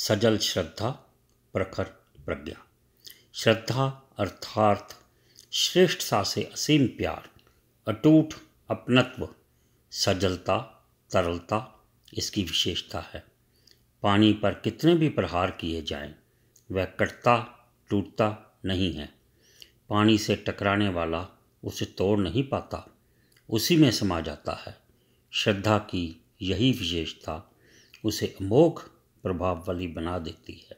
सजल श्रद्धा प्रखर प्रज्ञा श्रद्धा अर्थार्थ श्रेष्ठता से असीम प्यार अटूट अपनत्व सजलता तरलता इसकी विशेषता है पानी पर कितने भी प्रहार किए जाएं, वह कटता टूटता नहीं है पानी से टकराने वाला उसे तोड़ नहीं पाता उसी में समा जाता है श्रद्धा की यही विशेषता उसे अमोघ प्रभाव वाली बना देती है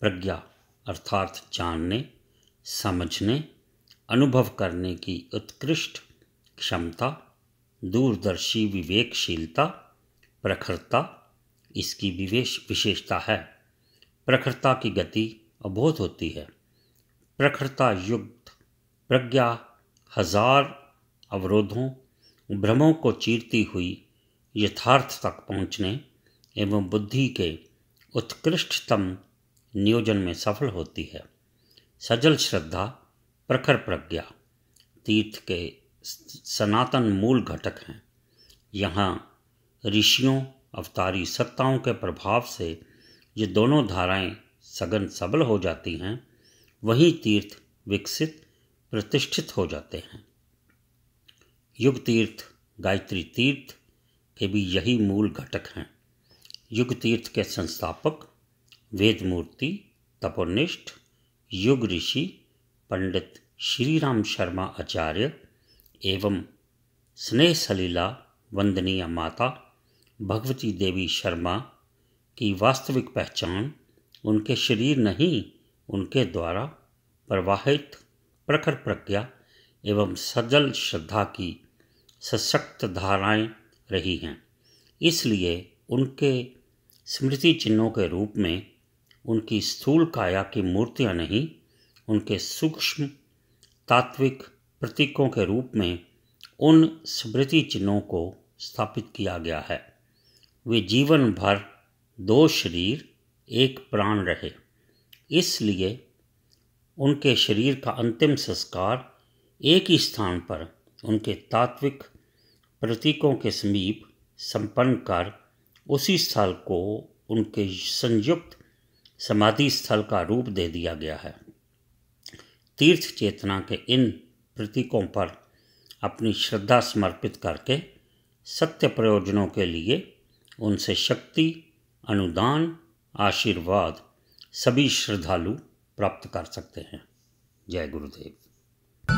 प्रज्ञा अर्थात जानने समझने अनुभव करने की उत्कृष्ट क्षमता दूरदर्शी विवेकशीलता प्रखरता इसकी विवेश विशेषता है प्रखरता की गति अबोध होती है प्रखरता युक्त प्रज्ञा हजार अवरोधों भ्रमों को चीरती हुई यथार्थ तक पहुँचने एवं बुद्धि के उत्कृष्टतम नियोजन में सफल होती है सजल श्रद्धा प्रखर प्रज्ञा तीर्थ के सनातन मूल घटक हैं यहाँ ऋषियों अवतारी सत्ताओं के प्रभाव से ये दोनों धाराएं सघन सबल हो जाती हैं वहीं तीर्थ विकसित प्रतिष्ठित हो जाते हैं युग तीर्थ गायत्री तीर्थ के भी यही मूल घटक हैं युग तीर्थ के संस्थापक वेदमूर्ति तपोनिष्ठ युग ऋषि पंडित श्री राम शर्मा आचार्य एवं स्नेह सलीला वंदनीय माता भगवती देवी शर्मा की वास्तविक पहचान उनके शरीर नहीं उनके द्वारा प्रवाहित प्रखर प्रज्ञा एवं सजल श्रद्धा की सशक्त धाराएं रही हैं इसलिए उनके स्मृति चिन्हों के रूप में उनकी स्थूल काया की मूर्तियां नहीं उनके सूक्ष्म तात्विक प्रतीकों के रूप में उन स्मृति चिन्हों को स्थापित किया गया है वे जीवन भर दो शरीर एक प्राण रहे इसलिए उनके शरीर का अंतिम संस्कार एक ही स्थान पर उनके तात्विक प्रतीकों के समीप संपन्न कर उसी स्थल को उनके संयुक्त समाधि स्थल का रूप दे दिया गया है तीर्थ चेतना के इन प्रतीकों पर अपनी श्रद्धा समर्पित करके सत्य प्रयोजनों के लिए उनसे शक्ति अनुदान आशीर्वाद सभी श्रद्धालु प्राप्त कर सकते हैं जय गुरुदेव